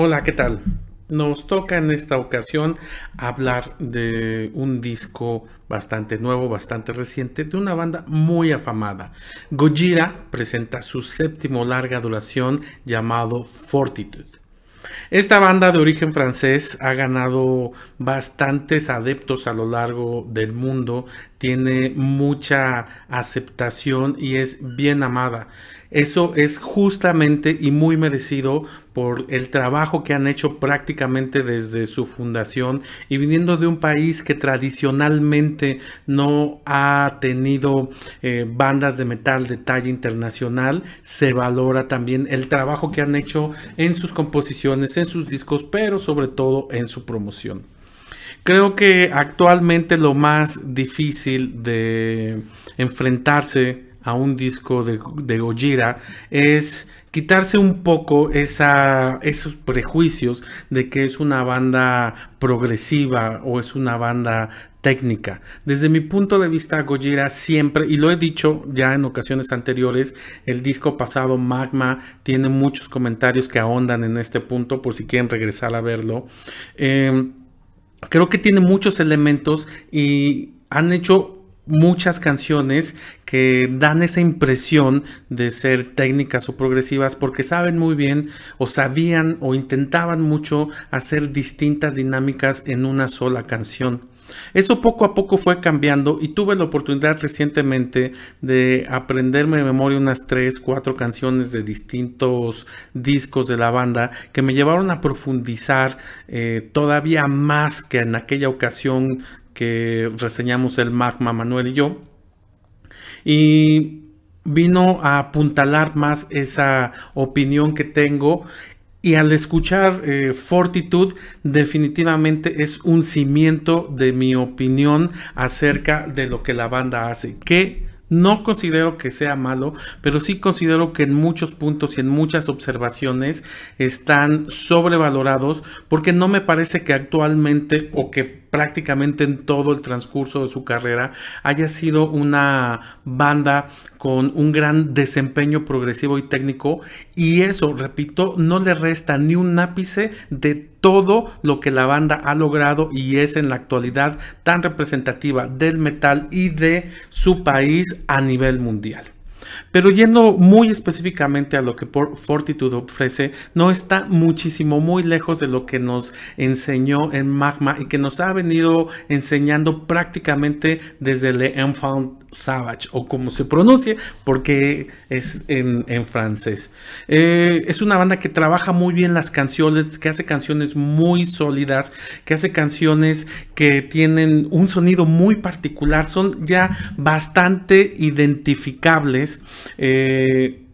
Hola, ¿qué tal? Nos toca en esta ocasión hablar de un disco bastante nuevo, bastante reciente, de una banda muy afamada. Gojira presenta su séptimo larga duración llamado Fortitude. Esta banda de origen francés ha ganado bastantes adeptos a lo largo del mundo, tiene mucha aceptación y es bien amada. Eso es justamente y muy merecido por el trabajo que han hecho prácticamente desde su fundación y viniendo de un país que tradicionalmente no ha tenido eh, bandas de metal de talla internacional, se valora también el trabajo que han hecho en sus composiciones, en sus discos, pero sobre todo en su promoción. Creo que actualmente lo más difícil de enfrentarse a un disco de, de Gojira es quitarse un poco esos prejuicios de que es una banda progresiva o es una banda técnica. Desde mi punto de vista, Gojira siempre, y lo he dicho ya en ocasiones anteriores, el disco pasado Magma tiene muchos comentarios que ahondan en este punto por si quieren regresar a verlo. Em, creo que tiene muchos elementos y han hecho muchas canciones que dan esa impresión de ser técnicas o progresivas porque saben muy bien o sabían o intentaban mucho hacer distintas dinámicas en una sola canción. Eso poco a poco fue cambiando y tuve la oportunidad recientemente de aprenderme de memoria unas 3, 4 canciones de distintos discos de la banda que me llevaron a profundizar eh, todavía más que en aquella ocasión que reseñamos el Magma Manuel y yo. Y vino a apuntalar más esa opinión que tengo y al escuchar eh, Fortitude, definitivamente es un cimiento de mi opinión acerca de lo que la banda hace. Que no considero que sea malo, pero sí considero que en muchos puntos y en muchas observaciones están sobrevalorados porque no me parece que actualmente o que prácticamente en todo el transcurso de su carrera haya sido una banda con un gran desempeño progresivo y técnico y eso, repito, no le resta ni un ápice de todo lo que la banda ha logrado y es en la actualidad tan representativa del metal y de su país a nivel mundial. Pero yendo muy específicamente a lo que Fortitude ofrece, no está muchísimo, muy lejos de lo que nos enseñó en Magma y que nos ha venido enseñando prácticamente desde The Enfound. Savage, o como se pronuncie, porque es en, en francés. Eh, es una banda que trabaja muy bien las canciones, que hace canciones muy sólidas, que hace canciones que tienen un sonido muy particular, son ya bastante identificables. Eh,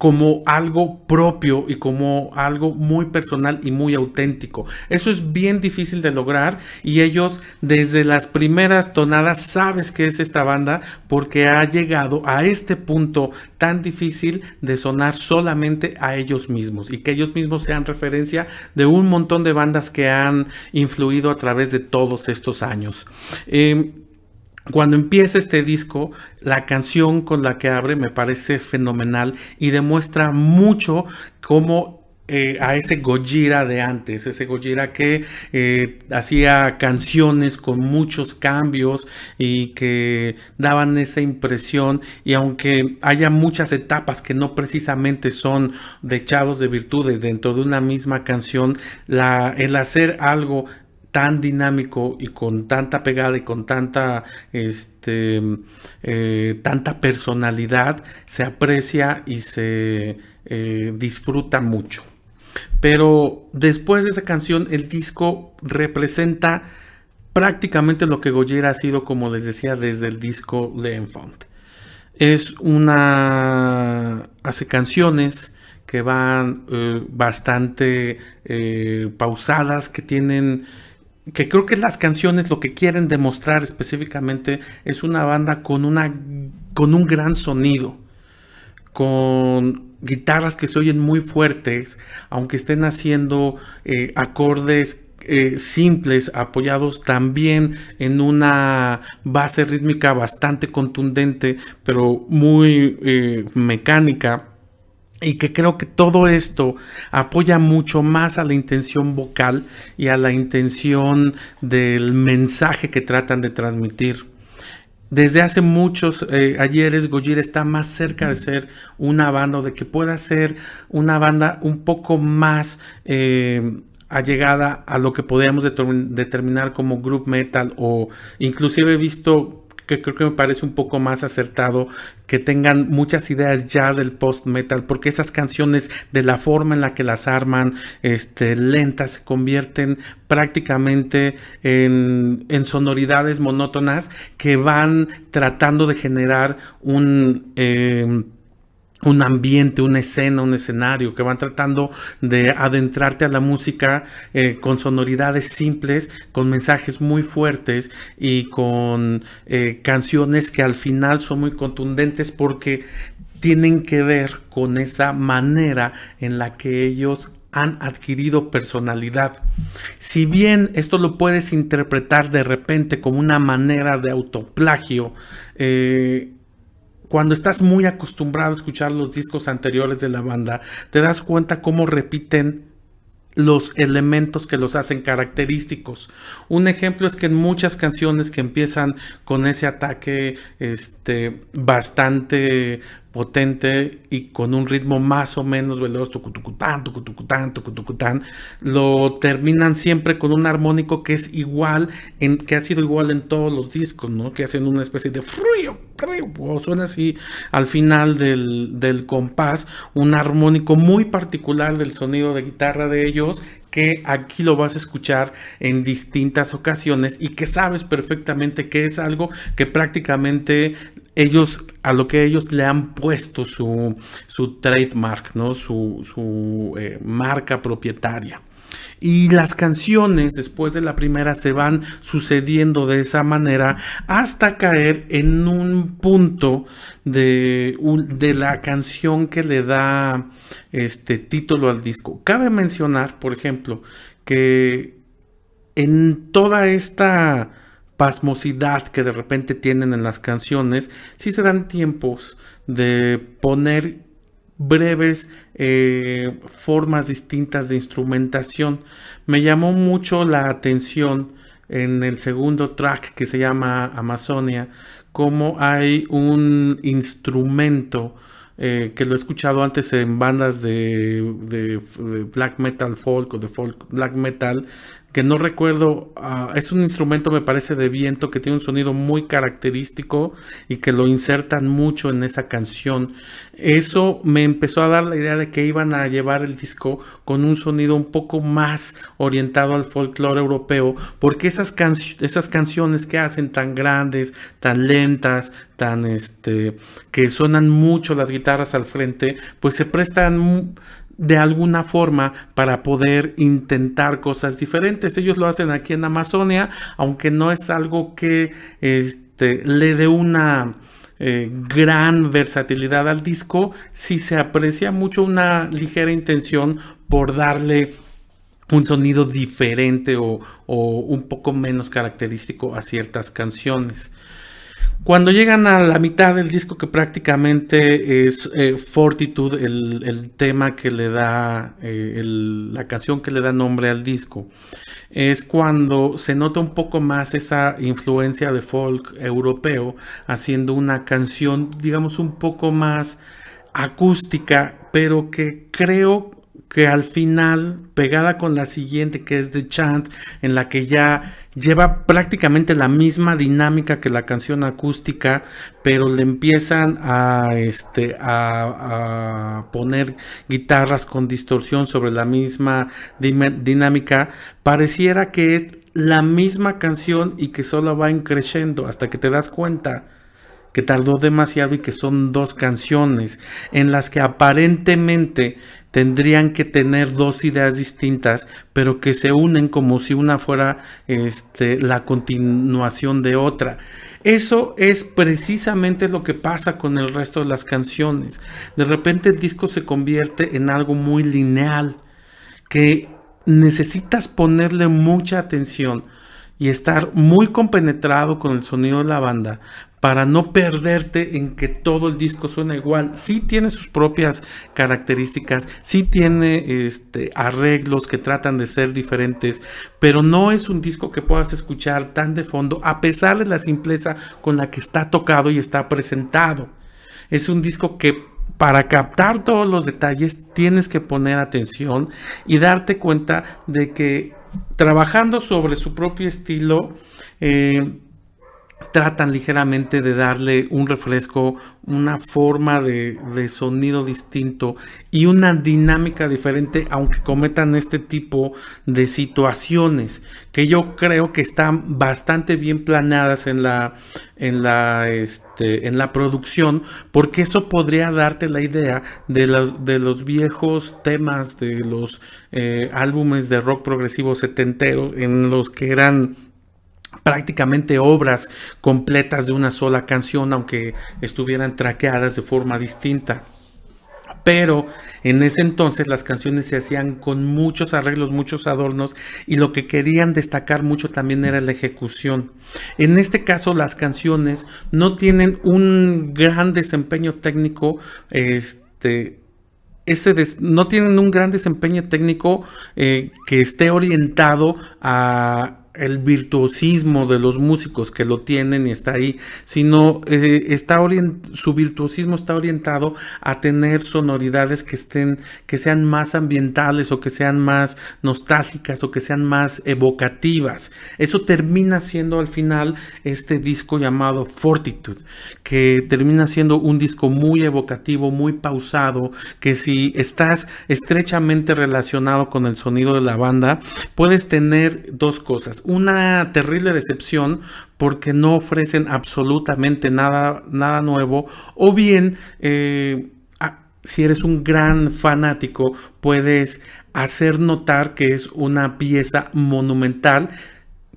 como algo propio y como algo muy personal y muy auténtico. Eso es bien difícil de lograr y ellos desde las primeras tonadas sabes que es esta banda porque ha llegado a este punto tan difícil de sonar solamente a ellos mismos y que ellos mismos sean referencia de un montón de bandas que han influido a través de todos estos años. Em, cuando empieza este disco, la canción con la que abre me parece fenomenal y demuestra mucho cómo eh, a ese Gojira de antes, ese Gojira que eh, hacía canciones con muchos cambios y que daban esa impresión y aunque haya muchas etapas que no precisamente son dechados de virtudes dentro de una misma canción, el hacer algo tan dinámico y con tanta pegada y con tanta, este, eh, tanta personalidad se aprecia y se eh, disfruta mucho. Pero después de esa canción, el disco representa prácticamente lo que Goyera ha sido, como les decía, desde el disco de Enfant. Es una. hace canciones que van eh, bastante pausadas, que tienen que creo que las canciones lo que quieren demostrar específicamente es una banda con, una, con un gran sonido, con guitarras que se oyen muy fuertes, aunque estén haciendo eh, acordes eh, simples apoyados también en una base rítmica bastante contundente, pero muy eh, mecánica. Y que creo que todo esto apoya mucho más a la intención vocal y a la intención del mensaje que tratan de transmitir. Desde hace muchos eh, ayeres, Gojira está más cerca de ser una banda, de que pueda ser una banda un poco más eh, allegada a lo que podríamos determinar como group metal o inclusive he visto que creo que me parece un poco más acertado que tengan muchas ideas ya del post metal, porque esas canciones de la forma en la que las arman, este, lentas, se convierten prácticamente en, sonoridades monótonas que van tratando de generar un... Eh, un ambiente, una escena, un escenario, que van tratando de adentrarte a la música eh, con sonoridades simples, con mensajes muy fuertes y con eh, canciones que al final son muy contundentes porque tienen que ver con esa manera en la que ellos han adquirido personalidad. Si bien esto lo puedes interpretar de repente como una manera de autoplagio, eh, cuando estás muy acostumbrado a escuchar los discos anteriores de la banda, te das cuenta cómo repiten los elementos que los hacen característicos. Un ejemplo es que en muchas canciones que empiezan con ese ataque este, bastante potente y con un ritmo más o menos veloz, tucutucután, tucutucután, tucutucután, lo terminan siempre con un armónico que es igual, en, que ha sido igual en todos los discos, ¿no? Que hacen una especie de frío o suena así al final del, del compás, un armónico muy particular del sonido de guitarra de ellos que aquí lo vas a escuchar en distintas ocasiones y que sabes perfectamente que es algo que prácticamente ellos, a lo que ellos le han puesto su, trademark, ¿no? su, eh, marca propietaria y las canciones después de la primera se van sucediendo de esa manera hasta caer en un punto de, de la canción que le da este título al disco. Cabe mencionar, por ejemplo, que en toda esta pasmosidad que de repente tienen en las canciones, si sí se dan tiempos de poner breves eh, formas distintas de instrumentación. Me llamó mucho la atención en el segundo track que se llama Amazonia, como hay un instrumento eh, que lo he escuchado antes en bandas de, de, black metal folk o de folk black metal, que no recuerdo, ah, es un instrumento me parece de viento que tiene un sonido muy característico y que lo insertan mucho en esa canción. Eso me empezó a dar la idea de que iban a llevar el disco con un sonido un poco más orientado al folclore europeo, porque esas, esas canciones que hacen tan grandes, tan lentas, tan este, que suenan mucho las guitarras al frente, pues se prestan de alguna forma para poder intentar cosas diferentes. Ellos lo hacen aquí en Amazonia, aunque no es algo que este, le dé una eh, gran versatilidad al disco, si sí se aprecia mucho una ligera intención por darle un sonido diferente o un poco menos característico a ciertas canciones. Cuando llegan a la mitad del disco, que prácticamente es eh, Fortitude, el, tema que le da, eh, la canción que le da nombre al disco, es cuando se nota un poco más esa influencia de folk europeo, haciendo una canción, digamos, un poco más acústica, pero que creo que al final, pegada con la siguiente, que es de Chant, en la que ya lleva prácticamente la misma dinámica que la canción acústica, pero le empiezan a, este, a poner guitarras con distorsión sobre la misma dinámica, pareciera que es la misma canción y que solo va creciendo hasta que te das cuenta que tardó demasiado y que son dos canciones en las que aparentemente tendrían que tener dos ideas distintas, pero que se unen como si una fuera este, la continuación de otra. Eso es precisamente lo que pasa con el resto de las canciones. De repente el disco se convierte en algo muy lineal, que necesitas ponerle mucha atención y estar muy compenetrado con el sonido de la banda para no perderte en que todo el disco suena igual. Sí tiene sus propias características, sí tiene este, arreglos que tratan de ser diferentes, pero no es un disco que puedas escuchar tan de fondo a pesar de la simpleza con la que está tocado y está presentado. Es un disco que para captar todos los detalles tienes que poner atención y darte cuenta de que trabajando sobre su propio estilo, eh, tratan ligeramente de darle un refresco, una forma de, sonido distinto y una dinámica diferente, aunque cometan este tipo de situaciones que yo creo que están bastante bien planeadas en la, en la, este, en la producción, porque eso podría darte la idea de los, de los viejos temas de los eh, álbumes de rock progresivo setentero en los que eran prácticamente obras completas de una sola canción, aunque estuvieran traqueadas de forma distinta. Pero en ese entonces las canciones se hacían con muchos arreglos, muchos adornos y lo que querían destacar mucho también era la ejecución. En este caso las canciones no tienen un gran desempeño técnico, este, no tienen un gran desempeño técnico eh, que esté orientado a el virtuosismo de los músicos que lo tienen y está ahí, sino eh, está su virtuosismo está orientado a tener sonoridades que estén, que sean más ambientales o que sean más nostálgicas o que sean más evocativas. Eso termina siendo al final este disco llamado Fortitude, que termina siendo un disco muy evocativo, muy pausado, que si estás estrechamente relacionado con el sonido de la banda, puedes tener dos cosas una terrible decepción porque no ofrecen absolutamente nada, nada nuevo o bien... Eh, si eres un gran fanático, puedes hacer notar que es una pieza monumental,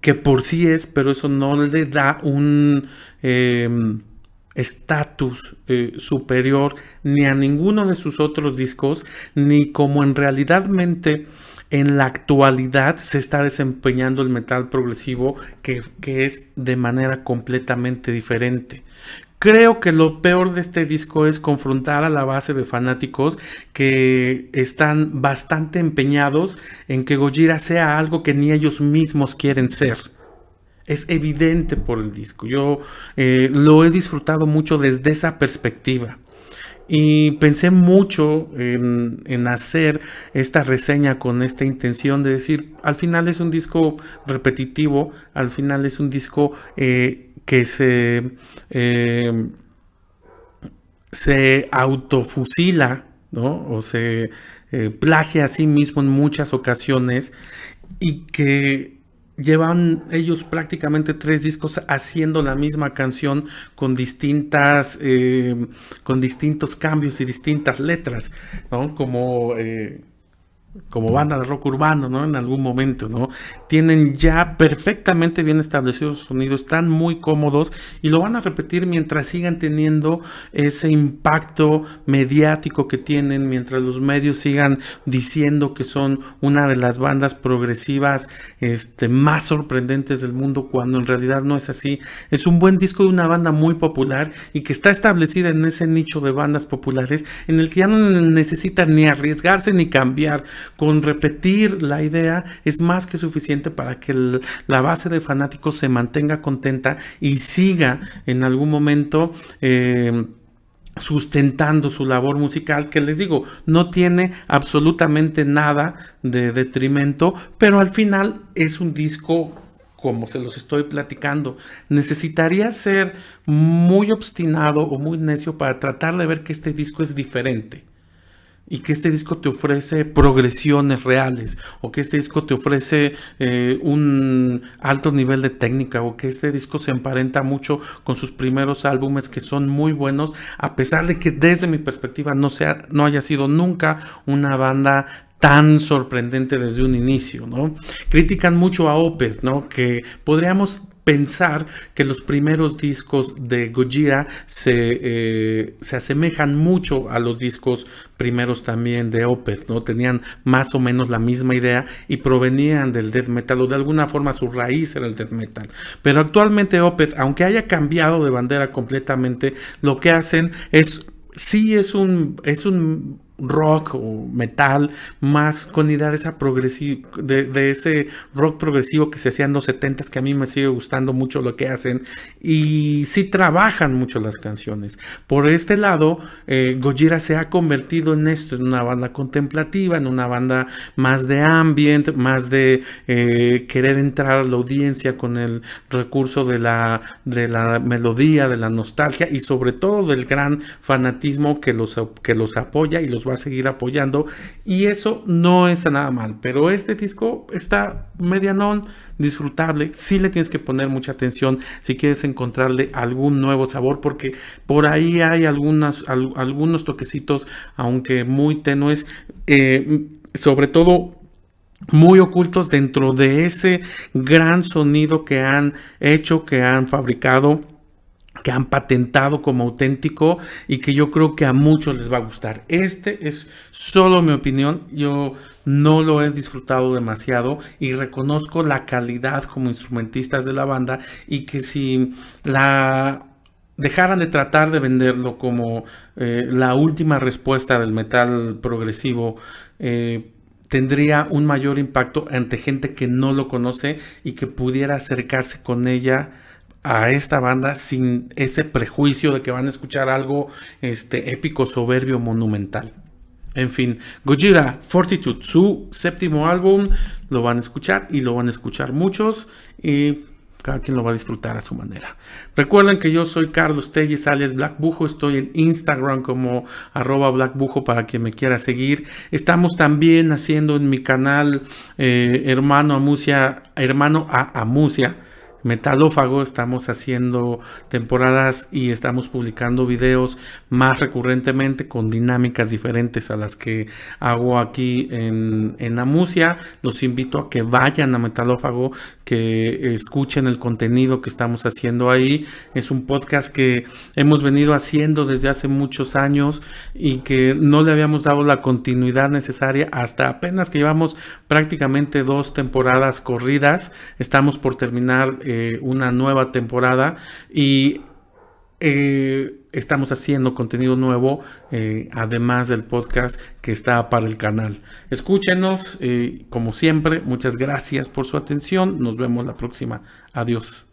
que por sí es, pero eso no le da un em, estatus eh, superior ni a ninguno de sus otros discos, ni como en realidad mente en la actualidad se está desempeñando el metal progresivo que, es de manera completamente diferente. Creo que lo peor de este disco es confrontar a la base de fanáticos que están bastante empeñados en que Gojira sea algo que ni ellos mismos quieren ser. Es evidente por el disco. Yo eh, lo he disfrutado mucho desde esa perspectiva y pensé mucho en, hacer esta reseña con esta intención de decir, al final es un disco repetitivo, al final es un disco eh, que se, em, se autofusila, O se eh, plagia a sí mismo en muchas ocasiones y que llevan ellos prácticamente tres discos haciendo la misma canción con distintas eh, con distintos cambios y distintas letras ¿no? como eh, como banda de rock urbano, ¿no? En algún momento, ¿no? Tienen ya perfectamente bien establecidos sonidos, están muy cómodos y lo van a repetir mientras sigan teniendo ese impacto mediático que tienen, mientras los medios sigan diciendo que son una de las bandas progresivas este, más sorprendentes del mundo, cuando en realidad no es así. Es un buen disco de una banda muy popular y que está establecida en ese nicho de bandas populares en el que ya no necesitan ni arriesgarse ni cambiar con repetir la idea es más que suficiente para que la base de fanáticos se mantenga contenta y siga en algún momento. Eh, sustentando su labor musical, que les digo, no tiene absolutamente nada de detrimento, pero al final es un disco como se los estoy platicando. Necesitaría ser muy obstinado o muy necio para tratar de ver que este disco es diferente y que este disco te ofrece progresiones reales o que este disco te ofrece eh, un alto nivel de técnica o que este disco se emparenta mucho con sus primeros álbumes que son muy buenos a pesar de que desde mi perspectiva no sea no haya sido nunca una banda tan sorprendente desde un inicio, ¿no? Critican mucho a Opeth, ¿no? Que podríamos pensar que los primeros discos de Gojira eh, se, asemejan mucho a los discos primeros también de Opeth, ¿no? Tenían más o menos la misma idea y provenían del death metal o de alguna forma su raíz era el death metal. Pero actualmente Opeth, aunque haya cambiado de bandera completamente, lo que hacen es sí es un, es un rock o metal, más con idea de, progresivo, de, ese rock progresivo que se hacía en los 70 que a mí me sigue gustando mucho lo que hacen y si trabajan mucho las canciones. Por este lado, eh, se ha convertido en esto, en una banda contemplativa, en una banda más de ambient, más de eh, querer entrar a la audiencia con el recurso de la, de la melodía, de la nostalgia y sobre todo del gran fanatismo que los, que los apoya y los seguir apoyando y eso no está nada mal, pero este disco está medianón, disfrutable, si le tienes que poner mucha atención si quieres encontrarle algún nuevo sabor porque por ahí hay algunas, algunos toquecitos, aunque muy tenues, eh, sobre todo muy ocultos dentro de ese gran sonido que han hecho, que han fabricado que han patentado como auténtico y que yo creo que a muchos les va a gustar. Este es solo mi opinión, yo no lo he disfrutado demasiado y reconozco la calidad como instrumentistas de la banda y que si la dejaran de tratar de venderlo como eh, la última respuesta del metal progresivo, eh, tendría un mayor impacto ante gente que no lo conoce y que pudiera acercarse con ella a esta banda sin ese prejuicio de que van a escuchar algo este, épico, soberbio, monumental. En fin, Gojira Fortitude, su séptimo álbum, lo van a escuchar y lo van a escuchar muchos y cada quien lo va a disfrutar a su manera. Recuerden que yo soy Carlos Tellez, alias Black Bujo, estoy en Instagram como arroba Black para quien me quiera seguir. Estamos también haciendo en mi canal eh, Hermano Amusia, Hermano a Amusia Metalófago, estamos haciendo temporadas y estamos publicando videos más recurrentemente con dinámicas diferentes a las que hago aquí en, en Amusia. Los invito a que vayan a Metalófago, que escuchen el contenido que estamos haciendo ahí. Es un podcast que hemos venido haciendo desde hace muchos años y que no le habíamos dado la continuidad necesaria hasta apenas que llevamos prácticamente dos temporadas corridas. Estamos por terminar. Eh, una nueva temporada y eh, estamos haciendo contenido nuevo, eh, además del podcast que está para el canal. Escúchenos, como siempre, muchas gracias por su atención. Nos vemos la próxima. Adiós.